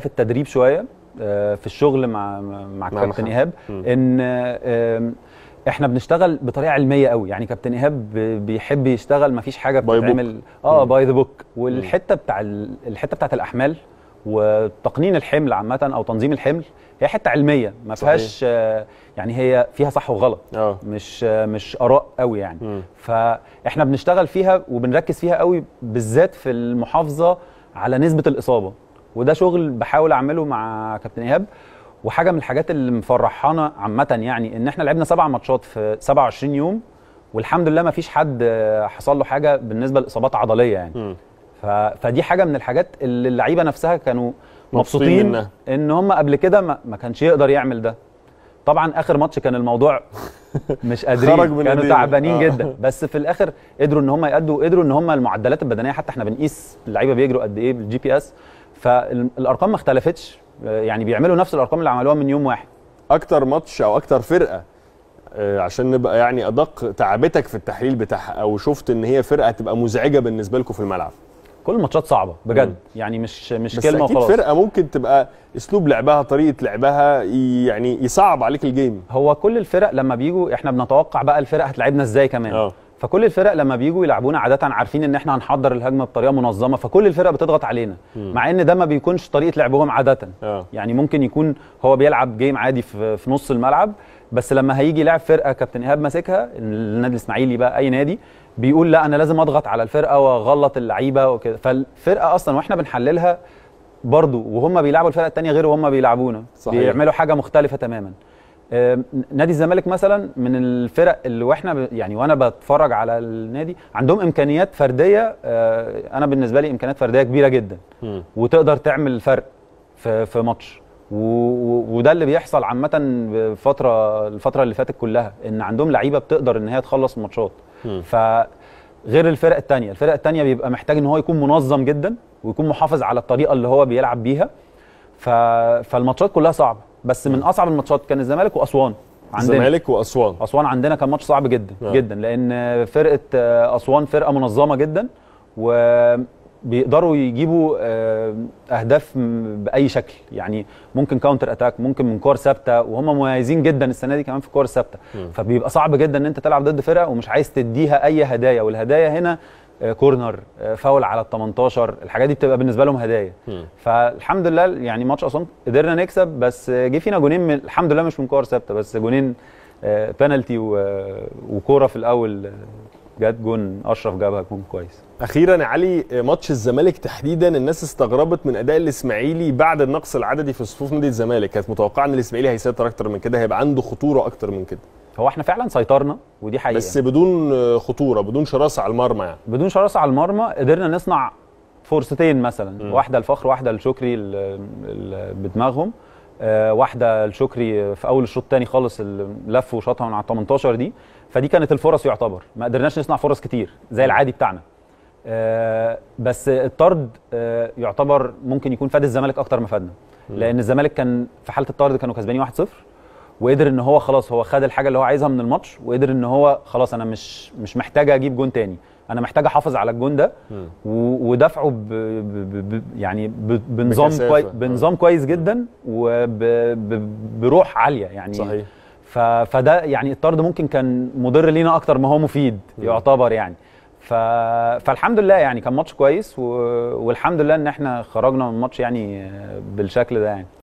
في التدريب شويه آه، في الشغل مع مع كابتن ايهاب ان احنا بنشتغل بطريقه علميه قوي يعني كابتن ايهاب بيحب يشتغل ما فيش حاجه بتتعمل اه باي ذا بوك والحته بتاع الحته بتاعت الاحمال وتقنين الحمل عامه او تنظيم الحمل هي حته علميه ما فيهاش آه، يعني هي فيها صح وغلط أوه. مش آه، مش اراء قوي يعني مم. فاحنا بنشتغل فيها وبنركز فيها قوي بالذات في المحافظه على نسبه الاصابه وده شغل بحاول اعمله مع كابتن ايهاب وحاجه من الحاجات اللي مفرحانا عامه يعني ان احنا لعبنا سبع ماتشات في 27 يوم والحمد لله ما فيش حد حصل له حاجه بالنسبه لاصابات عضليه يعني م. ف... فدي حاجه من الحاجات اللي اللعيبه نفسها كانوا مبسوطين منها. ان هم قبل كده ما... ما كانش يقدر يعمل ده طبعا اخر ماتش كان الموضوع مش قادرين خرج من كانوا تعبانين آه. جدا بس في الاخر قدروا ان هم يأدوا قدروا ان هم المعدلات البدنيه حتى احنا بنقيس اللعيبه بيجروا قد ايه بالجي بي اس فالارقام ما اختلفتش آه، يعني بيعملوا نفس الارقام اللي عملوها من يوم واحد اكتر ماتش او اكتر فرقه آه، عشان نبقى يعني ادق تعبتك في التحليل بتاعها او شفت ان هي فرقه هتبقى مزعجه بالنسبه لكم في الملعب كل الماتشات صعبه بجد مم. يعني مش مش بس كلمه وخلاص فرقه ممكن تبقى اسلوب لعبها طريقه لعبها يعني يصعب عليك الجيم هو كل الفرق لما بيجوا احنا بنتوقع بقى الفرقه هتلعبنا ازاي كمان أوه. فكل الفرق لما بييجوا يلعبونا عاده عارفين ان احنا هنحضر الهجمه بطريقه منظمه فكل الفرق بتضغط علينا مع ان ده ما بيكونش طريقه لعبهم عاده آه. يعني ممكن يكون هو بيلعب جيم عادي في, في نص الملعب بس لما هيجي يلعب فرقه كابتن ايهاب ماسكها النادي الاسماعيلي بقى اي نادي بيقول لا انا لازم اضغط على الفرقه واغلط اللعيبه وكده فالفرقه اصلا واحنا بنحللها برضه وهم بيلعبوا الفرقه الثانيه غير وهم بيلعبونا صحيح. بيعملوا حاجه مختلفه تماما نادي الزمالك مثلا من الفرق اللي واحنا يعني وانا بتفرج على النادي عندهم امكانيات فرديه آه، انا بالنسبه لي امكانيات فرديه كبيره جدا م. وتقدر تعمل فرق في في ماتش وده اللي بيحصل عامه بفتره الفتره اللي فاتت كلها ان عندهم لعيبه بتقدر ان هي تخلص ماتشات ف غير الفرق الثانيه الفرق الثانيه بيبقى محتاج ان هو يكون منظم جدا ويكون محافظ على الطريقه اللي هو بيلعب بيها ف... فالماتشات كلها صعبه بس من اصعب الماتشات كان الزمالك واسوان عندنا الزمالك واسوان اسوان عندنا كان ماتش صعب جدا آه. جدا لان فرقه آه، اسوان فرقه منظمه جدا وبيقدروا يجيبوا آه، اهداف باي شكل يعني ممكن كاونتر اتاك ممكن من كور ثابته وهم مميزين جدا السنه دي كمان في كور ثابته فبيبقى صعب جدا ان انت تلعب ضد فرقه ومش عايز تديها اي هدايا والهدايا هنا آه، كورنر آه، فاول على ال 18 الحاجات دي بتبقى بالنسبه لهم هدايا فالحمد لله يعني ماتش اسوان قدرنا نكسب بس جه فينا جونين من الحمد لله مش من كور ثابته بس جونين بنالتي آه، وكوره في الاول جت جون اشرف جابها جون كويس اخيرا يا علي ماتش الزمالك تحديدا الناس استغربت من اداء الاسماعيلي بعد النقص العددي في صفوف نادي الزمالك كانت متوقعه ان الاسماعيلي هيسيطر اكتر من كده هيبقى عنده خطوره اكتر من كده هو احنا فعلا سيطرنا ودي حقيقه بس بدون خطوره بدون شراسه على المرمى يعني بدون شراسه على المرمى قدرنا نصنع فرصتين مثلا م. واحده لفخر واحده لشكري بدماغهم آه، واحده لشكري في اول الشوط الثاني خالص لف وشاطها من على 18 دي فدي كانت الفرص يعتبر ما قدرناش نصنع فرص كتير زي العادي بتاعنا آه، بس الطرد آه، يعتبر ممكن يكون فاد الزمالك اكتر ما فادنا لان الزمالك كان في حاله الطرد كانوا كسبانين 1-0 وقدر ان هو خلاص هو خد الحاجه اللي هو عايزها من الماتش وقدر ان هو خلاص انا مش مش محتاج اجيب جون تاني انا محتاج احافظ على الجون ده ودافعه يعني بنظام كويس بنظام كويس جدا وبروح عاليه يعني صحيح فده يعني الطرد ممكن كان مضر لينا اكتر ما هو مفيد يعتبر يعني ف... فالحمد لله يعني كان ماتش كويس و... والحمد لله ان احنا خرجنا من الماتش يعني بالشكل ده يعني